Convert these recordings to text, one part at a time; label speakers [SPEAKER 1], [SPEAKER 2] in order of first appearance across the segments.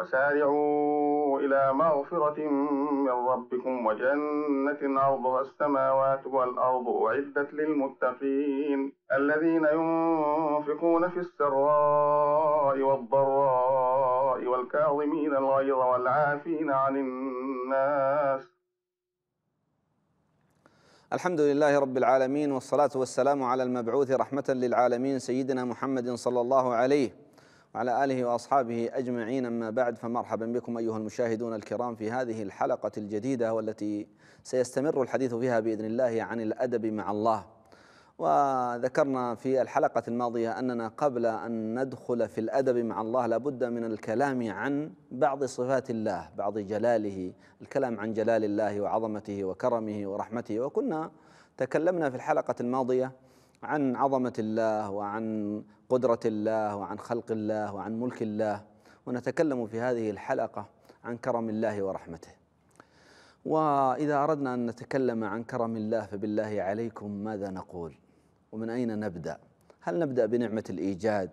[SPEAKER 1] وسارعوا إلى مغفرة من ربكم وجنة عرضها السماوات والأرض أعدت للمتقين الذين ينفقون في السراء والضراء والكاظمين الغيظ والعافين عن الناس الحمد لله رب العالمين والصلاة والسلام على المبعوث رحمة للعالمين سيدنا محمد صلى الله عليه وعلى آله وأصحابه أجمعين أما بعد فمرحبا بكم أيها المشاهدون الكرام في هذه الحلقة الجديدة والتي سيستمر الحديث فيها بإذن الله عن الأدب مع الله وذكرنا في الحلقة الماضية أننا قبل أن ندخل في الأدب مع الله لابد من الكلام عن بعض صفات الله بعض جلاله الكلام عن جلال الله وعظمته وكرمه ورحمته وكنا تكلمنا في الحلقة الماضية عن عظمة الله وعن قدرة الله وعن خلق الله وعن ملك الله ونتكلم في هذه الحلقة عن كرم الله ورحمته وإذا أردنا أن نتكلم عن كرم الله فبالله عليكم ماذا نقول ومن أين نبدأ هل نبدأ بنعمة الإيجاد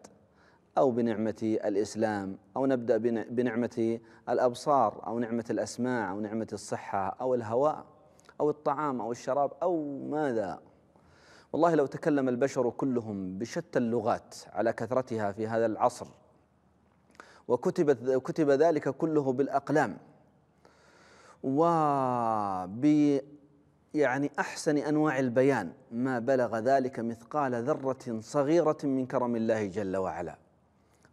[SPEAKER 1] أو بنعمة الإسلام أو نبدأ بنعمة الأبصار أو نعمة الأسماع أو نعمة الصحة أو الهواء أو الطعام أو الشراب أو ماذا والله لو تكلم البشر كلهم بشتى اللغات على كثرتها في هذا العصر وكتب كتب ذلك كله بالاقلام وب يعني احسن انواع البيان ما بلغ ذلك مثقال ذره صغيره من كرم الله جل وعلا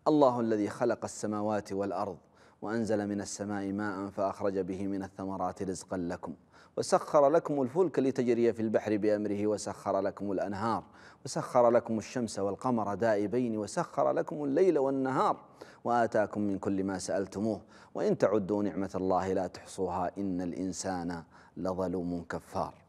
[SPEAKER 1] الله الذي خلق السماوات والارض وانزل من السماء ماء فاخرج به من الثمرات رزقا لكم وسخر لكم الفلك لتجري في البحر بأمره وسخر لكم الأنهار وسخر لكم الشمس والقمر دائبين وسخر لكم الليل والنهار وآتاكم من كل ما سألتموه وإن تعدوا نعمة الله لا تحصوها إن الإنسان لظلوم كفار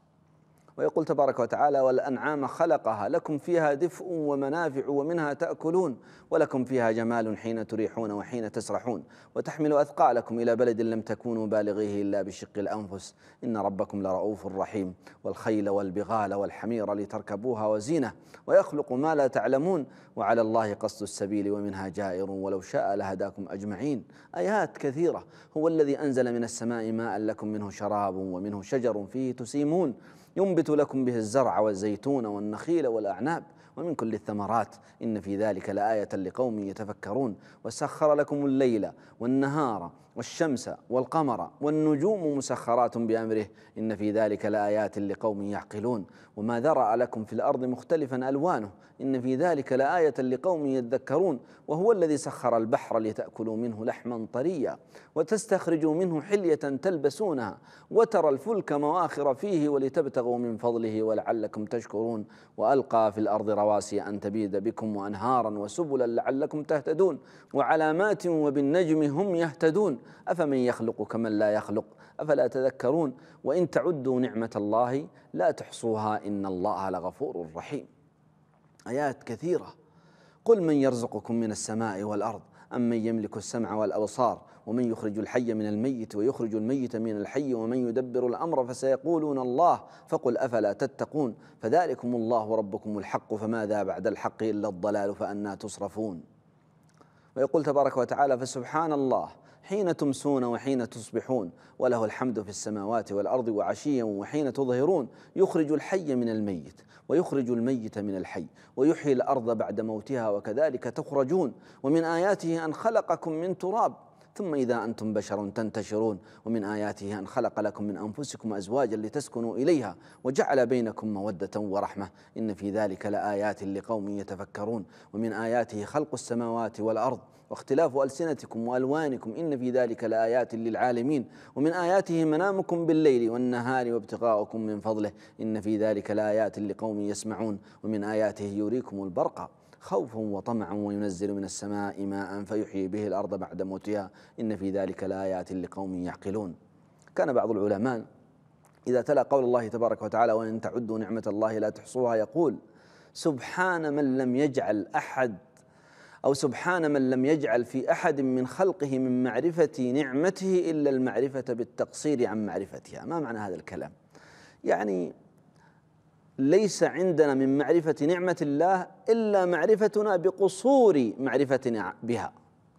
[SPEAKER 1] ويقول تبارك وتعالى والأنعام خلقها لكم فيها دفء ومنافع ومنها تأكلون ولكم فيها جمال حين تريحون وحين تسرحون وتحمل أثقالكم إلى بلد لم تكونوا بالغيه إلا بشق الأنفس إن ربكم لرؤوف رحيم والخيل والبغال والحمير لتركبوها وزينة ويخلق ما لا تعلمون وعلى الله قصد السبيل ومنها جائر ولو شاء لهداكم أجمعين آيات كثيرة هو الذي أنزل من السماء ماء لكم منه شراب ومنه شجر فيه تسيمون ينبت لكم به الزرع والزيتون والنخيل والأعناب ومن كل الثمرات إن في ذلك لآية لقوم يتفكرون وسخر لكم الليل والنهار والشمس والقمر والنجوم مسخرات بأمره إن في ذلك لآيات لقوم يعقلون وما ذرأ لكم في الأرض مختلفا ألوانه إن في ذلك لآية لقوم يذكرون وهو الذي سخر البحر لتأكلوا منه لحما طريا وتستخرجوا منه حلية تلبسونها وترى الفلك مواخر فيه ولتبتغوا من فضله ولعلكم تشكرون وألقى في الأرض رواسي أن تبيد بكم وأنهارا وسبلا لعلكم تهتدون وعلامات وبالنجم هم يهتدون أفمن يخلق كمن لا يخلق أفلا تذكرون وإن تعدوا نعمة الله لا تحصوها إن الله لغفور رحيم آيات كثيرة قل من يرزقكم من السماء والأرض أم من يملك السمع والأبصار ومن يخرج الحي من الميت ويخرج الميت من الحي ومن يدبر الأمر فسيقولون الله فقل أفلا تتقون فذلكم الله ربكم الحق فماذا بعد الحق إلا الضلال فأنا تصرفون ويقول تبارك وتعالى فسبحان الله حين تمسون وحين تصبحون وله الحمد في السماوات والارض وعشيا وحين تظهرون يخرج الحي من الميت ويخرج الميت من الحي ويحيي الارض بعد موتها وكذلك تخرجون ومن اياته ان خلقكم من تراب ثم إذا أنتم بشر تنتشرون ومن آياته أن خلق لكم من أنفسكم أزواجا لتسكنوا إليها وجعل بينكم مودة ورحمة إن في ذلك لآيات لقوم يتفكرون ومن آياته خلق السماوات والأرض واختلاف ألسنتكم وألوانكم إن في ذلك لآيات للعالمين ومن آياته منامكم بالليل والنهار وابتغاؤكم من فضله إن في ذلك لآيات لقوم يسمعون ومن آياته يريكم البرق خوفا وطمعا وينزل من السماء ماء فيحيي به الأرض بعد موتها إن في ذلك لآيات لقوم يعقلون كان بعض العلماء إذا تلا قول الله تبارك وتعالى وإن تعدوا نعمة الله لا تحصوها يقول سبحان من لم يجعل أحد أو سبحان من لم يجعل في أحد من خلقه من معرفة نعمته إلا المعرفة بالتقصير عن معرفتها ما معنى هذا الكلام يعني ليس عندنا من معرفة نعمة الله إلا معرفتنا بقصور معرفتنا بها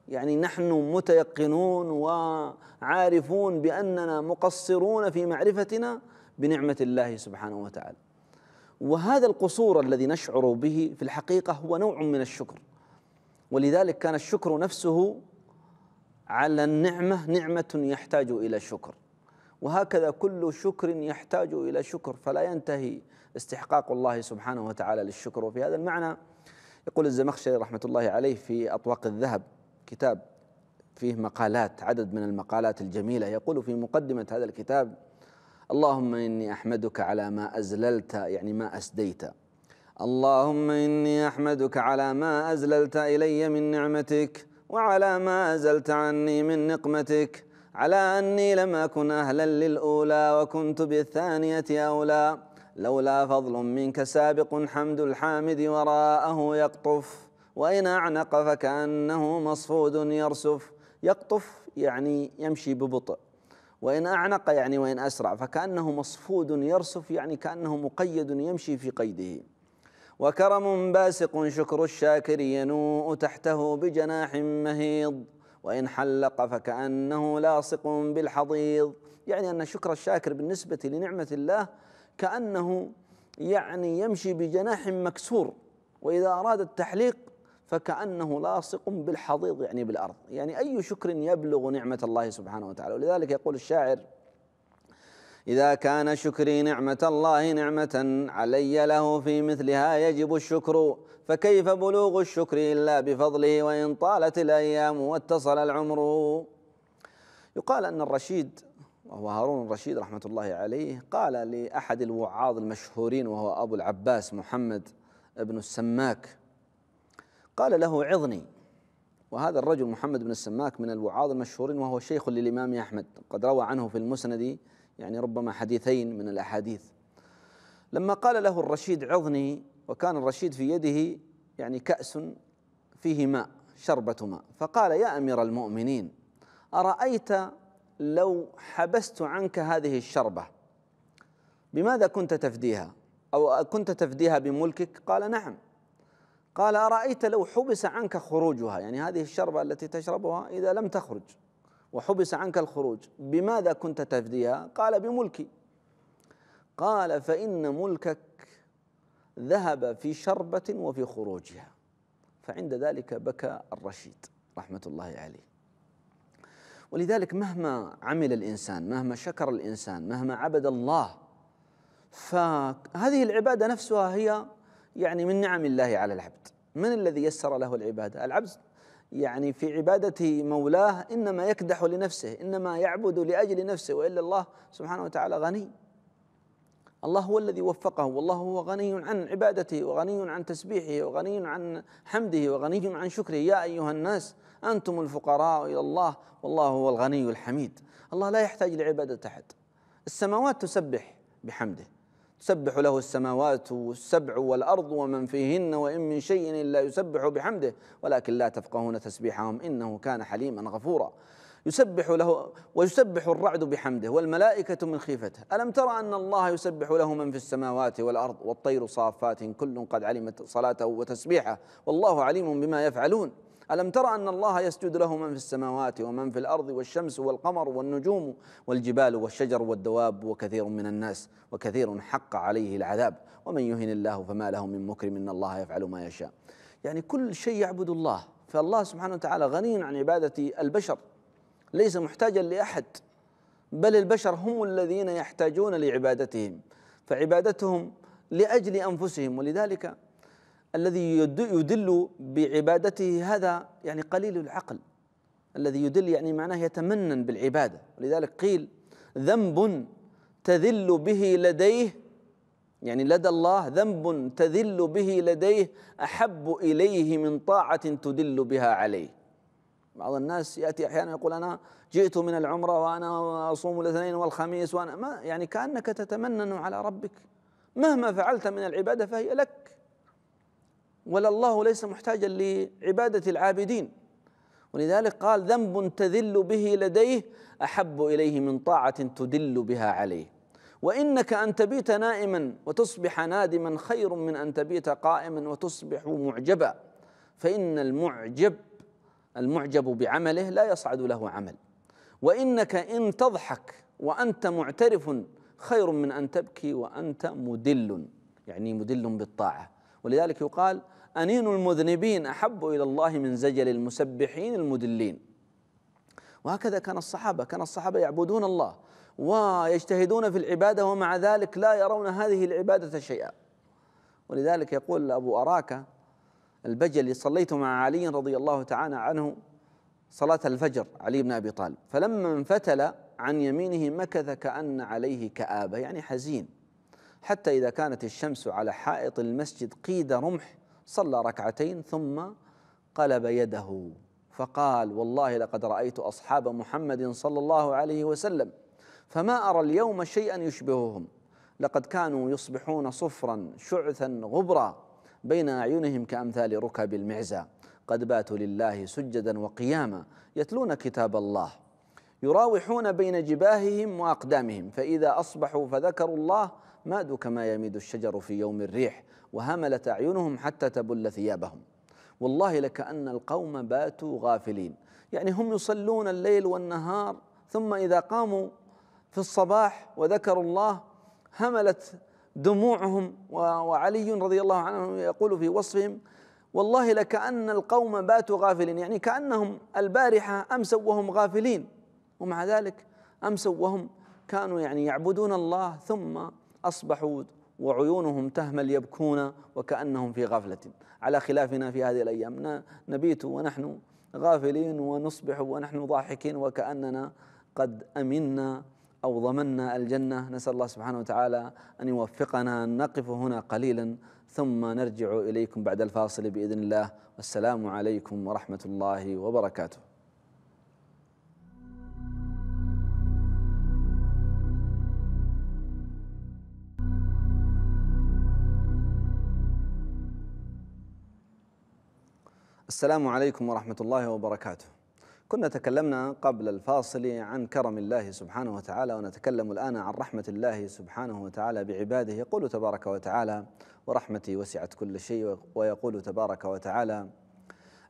[SPEAKER 1] يعني نحن متيقنون وعارفون بأننا مقصرون في معرفتنا بنعمة الله سبحانه وتعالى وهذا القصور الذي نشعر به في الحقيقة هو نوع من الشكر ولذلك كان الشكر نفسه على النعمة نعمة يحتاج إلى شكر وهكذا كل شكر يحتاج إلى شكر فلا ينتهي استحقاق الله سبحانه وتعالى للشكر وفي هذا المعنى يقول الزمخشري رحمة الله عليه في أطواق الذهب كتاب فيه مقالات عدد من المقالات الجميلة يقول في مقدمة هذا الكتاب اللهم إني أحمدك على ما أزللت يعني ما أسديت اللهم إني أحمدك على ما أزللت إلي من نعمتك وعلى ما أزلت عني من نقمتك على أني لم أكن أهلا للأولى وكنت بالثانية أولى لولا فضل منك سابق حمد الحامد وراءه يقطف وإن أعنق فكأنه مصفود يرسف يقطف يعني يمشي ببطء وإن أعنق يعني وإن أسرع فكأنه مصفود يرسف يعني كأنه مقيد يمشي في قيده وكرم باسق شكر الشاكر ينوء تحته بجناح مهيض وإن حلق فكأنه لاصق بالحضيض يعني أن شكر الشاكر بالنسبة لنعمة الله كأنه يعني يمشي بجناح مكسور وإذا أراد التحليق فكأنه لاصق بالحضيض يعني بالأرض يعني أي شكر يبلغ نعمة الله سبحانه وتعالى ولذلك يقول الشاعر إذا كان شكري نعمة الله نعمة علي له في مثلها يجب الشكر فكيف بلوغ الشكر إلا بفضله وإن طالت الأيام واتصل العمر يقال أن الرشيد وهو هارون الرشيد رحمة الله عليه قال لأحد الوعاظ المشهورين وهو أبو العباس محمد بن السماك قال له عظني وهذا الرجل محمد بن السماك من الوعاظ المشهورين وهو شيخ للإمام أحمد قد روى عنه في المسند يعني ربما حديثين من الأحاديث لما قال له الرشيد عظني وكان الرشيد في يده يعني كأس فيه ماء شربة ماء فقال يا أمير المؤمنين أرأيت لو حبست عنك هذه الشربة بماذا كنت تفديها أو كنت تفديها بملكك قال نعم قال أرأيت لو حبس عنك خروجها يعني هذه الشربة التي تشربها إذا لم تخرج وحبس عنك الخروج بماذا كنت تفديها قال بملكي قال فإن ملكك ذهب في شربة وفي خروجها فعند ذلك بكى الرشيد رحمة الله عليه ولذلك مهما عمل الإنسان مهما شكر الإنسان مهما عبد الله فهذه العبادة نفسها هي يعني من نعم الله على العبد من الذي يسر له العبادة العبد يعني في عبادة مولاه إنما يكدح لنفسه إنما يعبد لأجل نفسه وإلا الله سبحانه وتعالى غني الله هو الذي وفقه والله هو غني عن عبادته وغني عن تسبيحه وغني عن حمده وغني عن شكره يا أيها الناس أنتم الفقراء إلى الله والله هو الغني الحميد الله لا يحتاج لعبادة أحد السماوات تسبح بحمده تسبح له السماوات والسبع والأرض ومن فيهن وإن من شيء إلا يسبح بحمده ولكن لا تفقهون تسبيحهم إنه كان حليما غفورا يسبح له ويسبح الرعد بحمده والملائكة من خيفته ألم ترى أن الله يسبح له من في السماوات والأرض والطير صافات كل قد علمت صلاته وتسبيحه والله عليم بما يفعلون ألم تر أن الله يسجد له من في السماوات ومن في الأرض والشمس والقمر والنجوم والجبال والشجر والدواب وكثير من الناس وكثير حق عليه العذاب ومن يهن الله فما له من مكرم إن الله يفعل ما يشاء يعني كل شيء يعبد الله فالله سبحانه وتعالى غني عن عبادة البشر ليس محتاجا لأحد بل البشر هم الذين يحتاجون لعبادتهم فعبادتهم لأجل أنفسهم ولذلك الذي يدل بعبادته هذا يعني قليل العقل الذي يدل يعني معناه يتمنن بالعباده ولذلك قيل ذنب تذل به لديه يعني لدى الله ذنب تذل به لديه احب اليه من طاعه تدل بها عليه بعض الناس ياتي احيانا يقول انا جئت من العمره وانا اصوم الاثنين والخميس وانا ما يعني كانك تتمنن على ربك مهما فعلت من العباده فهي لك ولا الله ليس محتاجا لعبادة العابدين ولذلك قال ذنب تذل به لديه أحب إليه من طاعة تدل بها عليه وإنك أن تبيت نائما وتصبح نادما خير من أن تبيت قائما وتصبح معجبا فإن المعجب المعجب بعمله لا يصعد له عمل وإنك إن تضحك وأنت معترف خير من أن تبكي وأنت مدل يعني مدل بالطاعة ولذلك يقال أنين المذنبين أحب إلى الله من زجل المسبحين المدلين وهكذا كان الصحابة كان الصحابة يعبدون الله ويجتهدون في العبادة ومع ذلك لا يرون هذه العبادة شيئا ولذلك يقول أبو أراكة البجلي صليت مع علي رضي الله تعالى عنه صلاة الفجر علي بن أبي طالب فلما انفتل عن يمينه مكث كأن عليه كآبة يعني حزين حتى إذا كانت الشمس على حائط المسجد قيد رمح صلى ركعتين ثم قلب يده فقال والله لقد رايت اصحاب محمد صلى الله عليه وسلم فما ارى اليوم شيئا يشبههم لقد كانوا يصبحون صفرا شعثا غبرا بين اعينهم كامثال ركب المعزى قد باتوا لله سجدا وقياما يتلون كتاب الله يراوحون بين جباههم واقدامهم فاذا اصبحوا فذكروا الله مادوا كما يميد الشجر في يوم الريح وهملت اعينهم حتى تبل ثيابهم والله لكأن القوم باتوا غافلين يعني هم يصلون الليل والنهار ثم إذا قاموا في الصباح وذكروا الله هملت دموعهم وعلي رضي الله عنه يقول في وصفهم والله لكأن القوم باتوا غافلين يعني كأنهم البارحة أمسوا وهم غافلين ومع ذلك امسوا وهم كانوا يعني يعبدون الله ثم اصبحوا وعيونهم تهمل يبكون وكانهم في غفله على خلافنا في هذه الايام نبيت ونحن غافلين ونصبح ونحن ضاحكين وكاننا قد امنا او ضمنا الجنه نسال الله سبحانه وتعالى ان يوفقنا ان نقف هنا قليلا ثم نرجع اليكم بعد الفاصل باذن الله والسلام عليكم ورحمه الله وبركاته السلام عليكم ورحمة الله وبركاته. كنا تكلمنا قبل الفاصل عن كرم الله سبحانه وتعالى ونتكلم الآن عن رحمة الله سبحانه وتعالى بعباده يقول تبارك وتعالى ورحمتي وسعت كل شيء ويقول تبارك وتعالى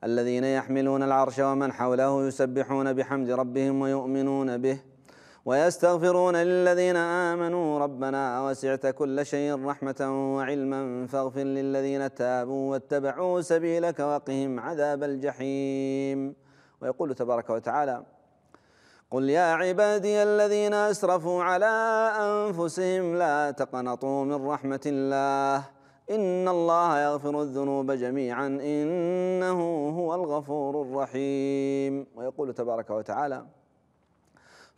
[SPEAKER 1] الذين يحملون العرش ومن حوله يسبحون بحمد ربهم ويؤمنون به ويستغفرون للذين آمنوا ربنا وسعت كل شيء رحمة وعلما فاغفر للذين تابوا واتبعوا سبيلك وقهم عذاب الجحيم ويقول تبارك وتعالى قل يا عبادي الذين أسرفوا على أنفسهم لا تقنطوا من رحمة الله إن الله يغفر الذنوب جميعا إنه هو الغفور الرحيم ويقول تبارك وتعالى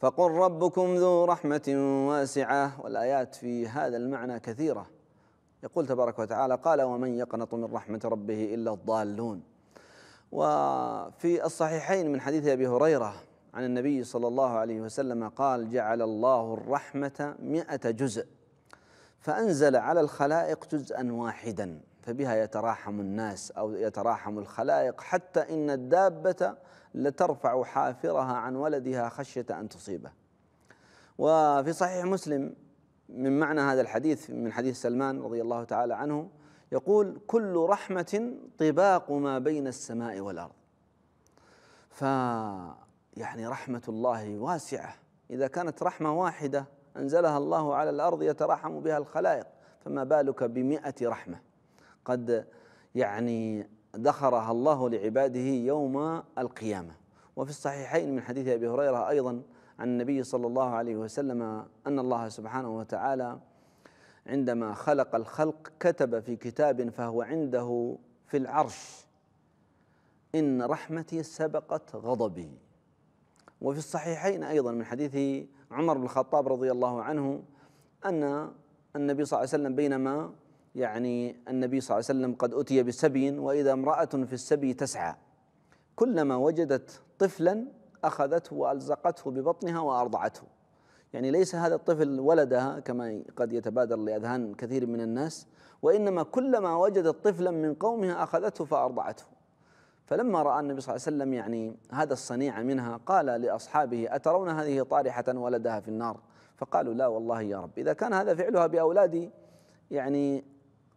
[SPEAKER 1] فقل ربكم ذو رحمة واسعة والآيات في هذا المعنى كثيرة يقول تبارك وتعالى قال ومن يقنط من رحمة ربه إلا الضالون وفي الصحيحين من حديث أبي هريرة عن النبي صلى الله عليه وسلم قال جعل الله الرحمة مئة جزء فأنزل على الخلائق جزءا واحدا فبها يتراحم الناس أو يتراحم الخلائق حتى إن الدابة لترفع حافرها عن ولدها خشية أن تصيبه وفي صحيح مسلم من معنى هذا الحديث من حديث سلمان رضي الله تعالى عنه يقول كل رحمة طباق ما بين السماء والأرض ف يعني رحمة الله واسعة إذا كانت رحمة واحدة أنزلها الله على الأرض يتراحم بها الخلائق فما بالك بمئة رحمة قد يعني ذخرها الله لعباده يوم القيامة وفي الصحيحين من حديث أبي هريرة أيضا عن النبي صلى الله عليه وسلم أن الله سبحانه وتعالى عندما خلق الخلق كتب في كتاب فهو عنده في العرش إن رحمتي سبقت غضبي وفي الصحيحين أيضا من حديث عمر بن الخطاب رضي الله عنه أن النبي صلى الله عليه وسلم بينما يعني النبي صلى الله عليه وسلم قد أتي بسبي وإذا امرأة في السبي تسعى كلما وجدت طفلا أخذته وألزقته ببطنها وأرضعته يعني ليس هذا الطفل ولدها كما قد يتبادر لأذهان كثير من الناس وإنما كلما وجدت طفلا من قومها أخذته فأرضعته فلما رأى النبي صلى الله عليه وسلم يعني هذا الصنيع منها قال لأصحابه أترون هذه طارحة ولدها في النار فقالوا لا والله يا رب إذا كان هذا فعلها بأولادي يعني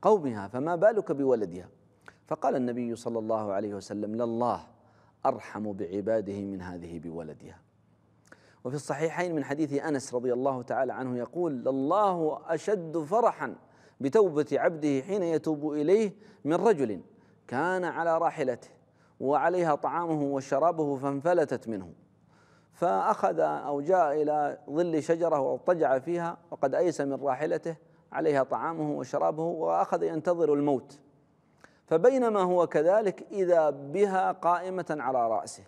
[SPEAKER 1] قومها فما بالك بولدها فقال النبي صلى الله عليه وسلم لله ارحم بعباده من هذه بولدها وفي الصحيحين من حديث انس رضي الله تعالى عنه يقول الله اشد فرحا بتوبه عبده حين يتوب اليه من رجل كان على راحلته وعليها طعامه وشرابه فانفلتت منه فاخذ او جاء الى ظل شجره واضطجع فيها وقد ايس من راحلته عليها طعامه وشرابه وأخذ ينتظر الموت فبينما هو كذلك إذا بها قائمة على رأسه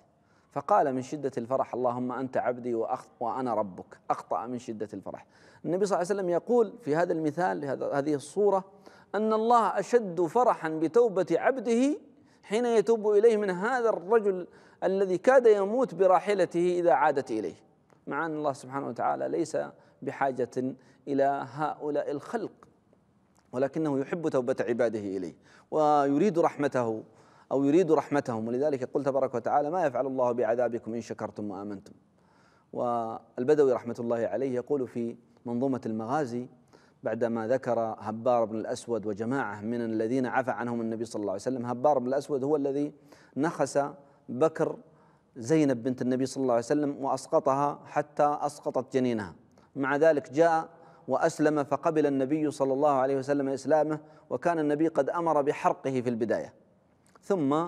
[SPEAKER 1] فقال من شدة الفرح اللهم أنت عبدي وأنا ربك أخطأ من شدة الفرح النبي صلى الله عليه وسلم يقول في هذا المثال هذه الصورة أن الله أشد فرحا بتوبة عبده حين يتوب إليه من هذا الرجل الذي كاد يموت براحلته إذا عادت إليه مع أن الله سبحانه وتعالى ليس بحاجة إلى هؤلاء الخلق ولكنه يحب توبة عباده إليه ويريد رحمته أو يريد رحمتهم ولذلك يقول تبارك وتعالى ما يفعل الله بعذابكم إن شكرتم وآمنتم والبدوي رحمة الله عليه يقول في منظومة المغازي بعدما ذكر هبار بن الأسود وجماعة من الذين عفى عنهم النبي صلى الله عليه وسلم هبار بن الأسود هو الذي نخس بكر زينب بنت النبي صلى الله عليه وسلم وأسقطها حتى أسقطت جنينها مع ذلك جاء وأسلم فقبل النبي صلى الله عليه وسلم إسلامه وكان النبي قد أمر بحرقه في البداية ثم آه،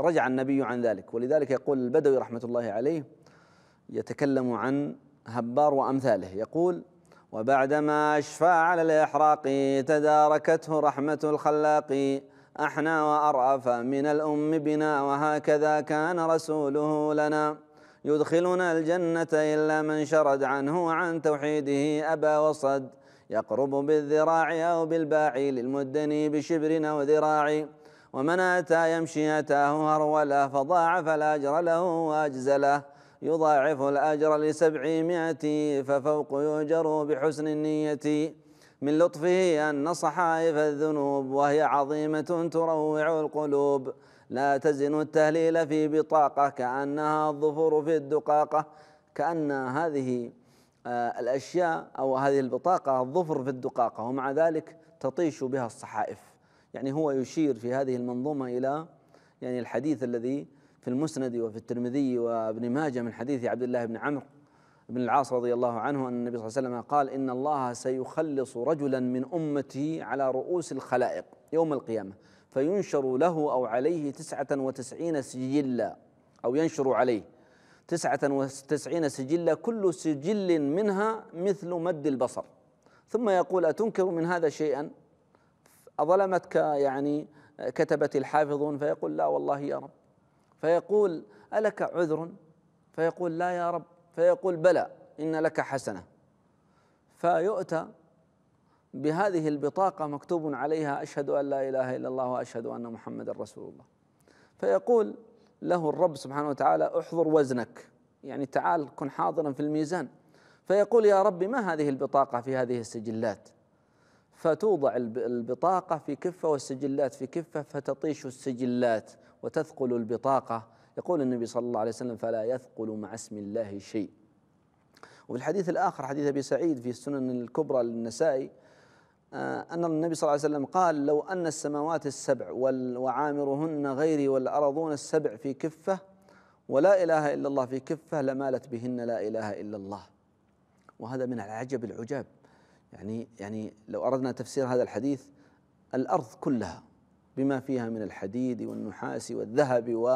[SPEAKER 1] رجع النبي عن ذلك ولذلك يقول البدوي رحمة الله عليه يتكلم عن هبار وأمثاله يقول وبعدما أشفى على الإحراق تداركته رحمة الخلاق أحنا وأرأف من الأم بنا وهكذا كان رسوله لنا يدخلنا الجنة إلا من شرد عنه وعن توحيده أبى وصد يقرب بالذراع أو بالباع للمدني بشبر أو ذراع ومن أتى يمشي أتاه هرولة فضاعف الأجر له وأجزله يضاعف الأجر لسبعمائة ففوق يؤجر بحسن النية من لطفه أن صحائف الذنوب وهي عظيمة تروع القلوب لا تزن التهليل في بطاقة كأنها الظفر في الدقاقة كأن هذه آه، الأشياء أو هذه البطاقة الظفر في الدقاقة ومع ذلك تطيش بها الصحائف يعني هو يشير في هذه المنظومة إلى يعني الحديث الذي في المسند وفي الترمذي وابن ماجه من حديث عبد الله بن عمرو ابن العاص رضي الله عنه أن النبي صلى الله عليه وسلم قال إن الله سيخلص رجلا من امتي على رؤوس الخلائق يوم القيامة فينشر له أو عليه تسعة وتسعين سجلا أو ينشر عليه تسعة وتسعين سجلا كل سجل منها مثل مد البصر ثم يقول أتنكر من هذا شيئا أظلمتك يعني كتبت الحافظون فيقول لا والله يا رب فيقول ألك عذر فيقول لا يا رب فيقول بلى إن لك حسنة فيؤتى بهذه البطاقة مكتوب عليها أشهد أن لا إله إلا الله وأشهد أن محمد رسول الله فيقول له الرب سبحانه وتعالى احضر وزنك يعني تعال كن حاضرا في الميزان فيقول يا رب ما هذه البطاقة في هذه السجلات فتوضع البطاقة في كفة والسجلات في كفة فتطيش السجلات وتثقل البطاقة يقول النبي صلى الله عليه وسلم فلا يثقل مع اسم الله شيء وفي الحديث الآخر حديث أبي سعيد في السنن الكبرى للنسائي آه، أن النبي صلى الله عليه وسلم قال لو أن السماوات السبع وعامرهن غيري والأرضون السبع في كفة ولا إله إلا الله في كفة لمالت بهن لا إله إلا الله وهذا من العجب العجاب يعني يعني لو أردنا تفسير هذا الحديث الأرض كلها بما فيها من الحديد والنحاس والذهب و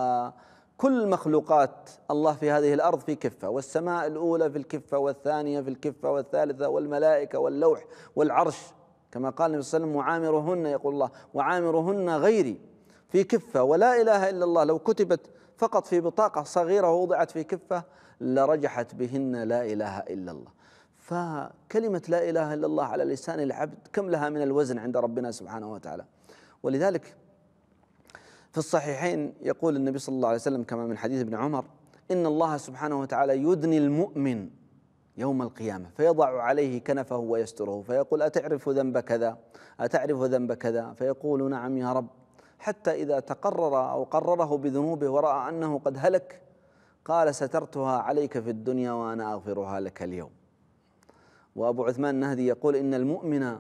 [SPEAKER 1] كل مخلوقات الله في هذه الأرض في كفة والسماء الأولى في الكفة والثانية في الكفة والثالثة والملائكة واللوح والعرش كما قال النبي صلى الله عليه وسلم وعامرهن يقول الله وعامرهن غيري في كفة ولا إله إلا الله لو كتبت فقط في بطاقة صغيرة ووضعت في كفة لرجحت بهن لا إله إلا الله فكلمة لا إله إلا الله على لسان العبد كم لها من الوزن عند ربنا سبحانه وتعالى ولذلك في الصحيحين يقول النبي صلى الله عليه وسلم كما من حديث ابن عمر إن الله سبحانه وتعالى يدني المؤمن يوم القيامة فيضع عليه كنفه ويستره فيقول أتعرف ذنب كذا أتعرف ذنب كذا فيقول نعم يا رب حتى إذا تقرر أو قرره بذنوبه ورأى أنه قد هلك قال سترتها عليك في الدنيا وأنا أغفرها لك اليوم وأبو عثمان النهدي يقول إن المؤمن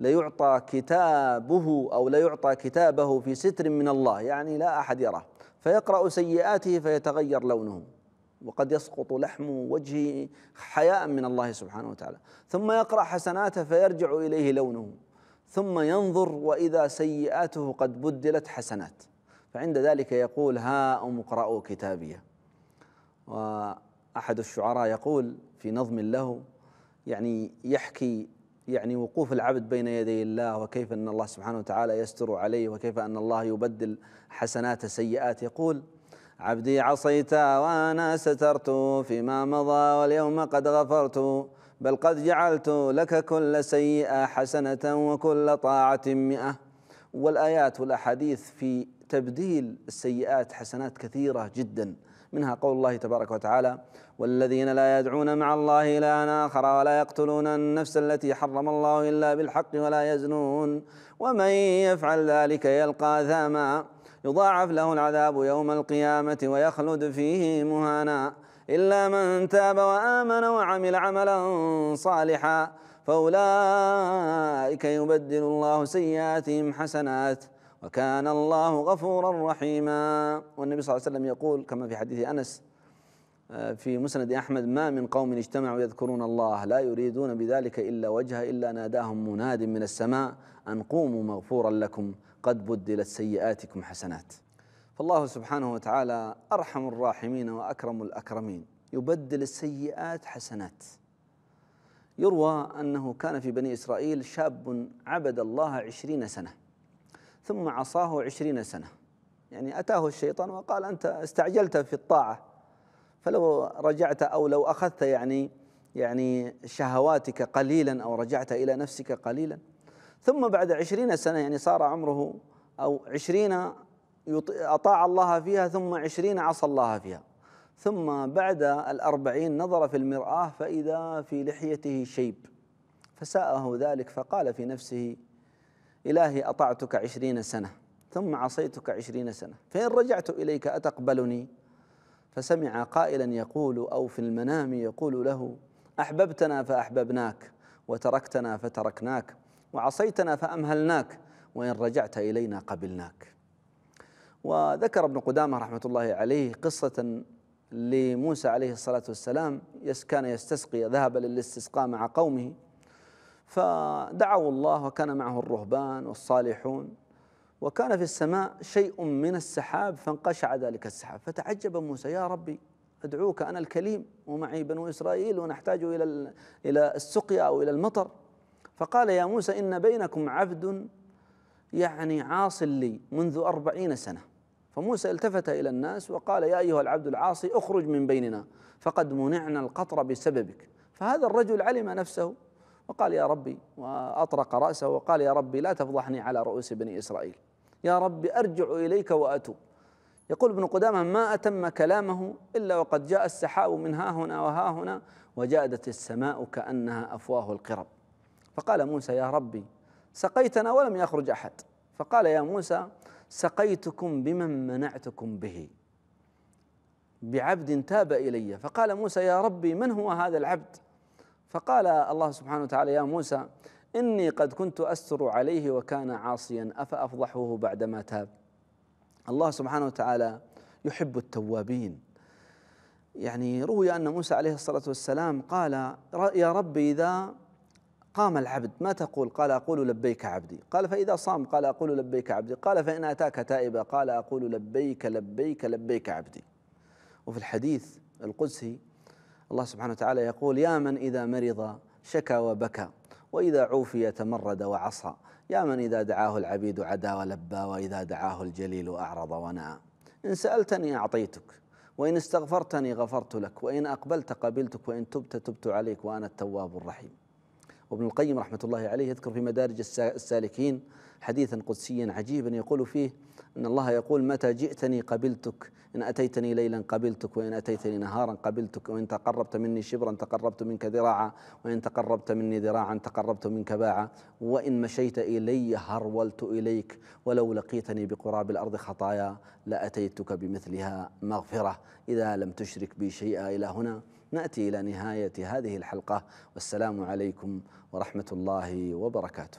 [SPEAKER 1] ليعطى كتابه أو ليعطى كتابه في ستر من الله يعني لا أحد يراه فيقرأ سيئاته فيتغير لونه وقد يسقط لحم وجهه حياء من الله سبحانه وتعالى ثم يقرأ حسناته فيرجع إليه لونه ثم ينظر وإذا سيئاته قد بدلت حسنات فعند ذلك يقول ها أم اقرأوا كتابيه وأحد الشعراء يقول في نظم له يعني يحكي يعني وقوف العبد بين يدي الله وكيف أن الله سبحانه وتعالى يستر عليه وكيف أن الله يبدل حسنات سيئات يقول عبدي عصيت وأنا سترت فيما مضى واليوم قد غفرت بل قد جعلت لك كل سيئة حسنة وكل طاعة مئة والآيات والأحاديث في تبديل السيئات حسنات كثيرة جداً منها قول الله تبارك وتعالى والذين لا يدعون مع الله إلها آخر ولا يقتلون النفس التي حرم الله إلا بالحق ولا يزنون ومن يفعل ذلك يلقى ثاما يضاعف له العذاب يوم القيامة ويخلد فيه مهانا إلا من تاب وآمن وعمل عملا صالحا فأولئك يبدل الله سيئاتهم حسنات وكان الله غفورا رحيما والنبي صلى الله عليه وسلم يقول كما في حديث أنس آه، في مسند أحمد ما من قوم اجتمعوا يذكرون الله لا يريدون بذلك إلا وجهه إلا ناداهم مناد من السماء أن قوموا مغفورا لكم قد بدلت سيئاتكم حسنات فالله سبحانه وتعالى أرحم الراحمين وأكرم الأكرمين يبدل السيئات حسنات يروى أنه كان في بني إسرائيل شاب عبد الله عشرين سنة ثم عصاه عشرين سنة يعني أتاه الشيطان وقال أنت استعجلت في الطاعة فلو رجعت أو لو أخذت يعني يعني شهواتك قليلا أو رجعت إلى نفسك قليلا ثم بعد عشرين سنة يعني صار عمره أو عشرين أطاع الله فيها ثم عشرين عصى الله فيها ثم بعد الأربعين نظر في المرآة فإذا في لحيته شيب فساءه ذلك فقال في نفسه إلهي أطعتك عشرين سنة ثم عصيتك عشرين سنة فإن رجعت إليك أتقبلني فسمع قائلا يقول أو في المنام يقول له أحببتنا فأحببناك وتركتنا فتركناك وعصيتنا فأمهلناك وإن رجعت إلينا قبلناك وذكر ابن قدامة رحمة الله عليه قصة لموسى عليه الصلاة والسلام كان يستسقي ذهب للاستسقاء مع قومه فدعوا الله وكان معه الرهبان والصالحون وكان في السماء شيء من السحاب فانقشع ذلك السحاب فتعجب موسى يا ربي أدعوك أنا الكليم ومعي بنو إسرائيل ونحتاج إلى إلى السقيا أو إلى المطر فقال يا موسى إن بينكم عبد يعني عاص لي منذ أربعين سنة فموسى التفت إلى الناس وقال يا أيها العبد العاصي أخرج من بيننا فقد منعنا القطر بسببك فهذا الرجل علم نفسه وقال يا ربي وأطرق رأسه وقال يا ربي لا تفضحني على رؤوس بني إسرائيل يا ربي أرجع إليك وأتوب يقول ابن قدامة ما أتم كلامه إلا وقد جاء السحاب من ها هنا وها هنا وجادت السماء كأنها أفواه القرب فقال موسى يا ربي سقيتنا ولم يخرج أحد فقال يا موسى سقيتكم بمن منعتكم به بعبد تاب إلي فقال موسى يا ربي من هو هذا العبد فقال الله سبحانه وتعالى يا موسى إني قد كنت أستر عليه وكان عاصيا أفأفضحه بعدما تاب الله سبحانه وتعالى يحب التوابين يعني روي أن موسى عليه الصلاة والسلام قال يا رب إذا قام العبد ما تقول قال أقول لبيك عبدي قال فإذا صام قال أقول لبيك عبدي قال فإن أتاك تائبا قال أقول لبيك لبيك لبيك عبدي وفي الحديث القدسي الله سبحانه وتعالى يقول يا من إذا مرض شكى وبكى وإذا عوفي تمرد وعصى يا من إذا دعاه العبيد عدا ولبى وإذا دعاه الجليل أعرض ونأى إن سألتني أعطيتك وإن استغفرتني غفرت لك وإن أقبلت قبلتك وإن تبت تبت عليك وأنا التواب الرحيم وابن القيم رحمة الله عليه يذكر في مدارج السالكين حديثا قدسيا عجيبا يقول فيه أن الله يقول متى جئتني قبلتك إن أتيتني ليلا قبلتك وإن أتيتني نهارا قبلتك وإن تقربت مني شبرا تقربت منك ذراعا وإن تقربت مني ذراعا تقربت منك باعا وإن مشيت إلي هرولت إليك ولو لقيتني بقراب الأرض خطايا لأتيتك بمثلها مغفرة إذا لم تشرك بي شيئا إلى هنا ناتي الى نهايه هذه الحلقه والسلام عليكم ورحمه الله وبركاته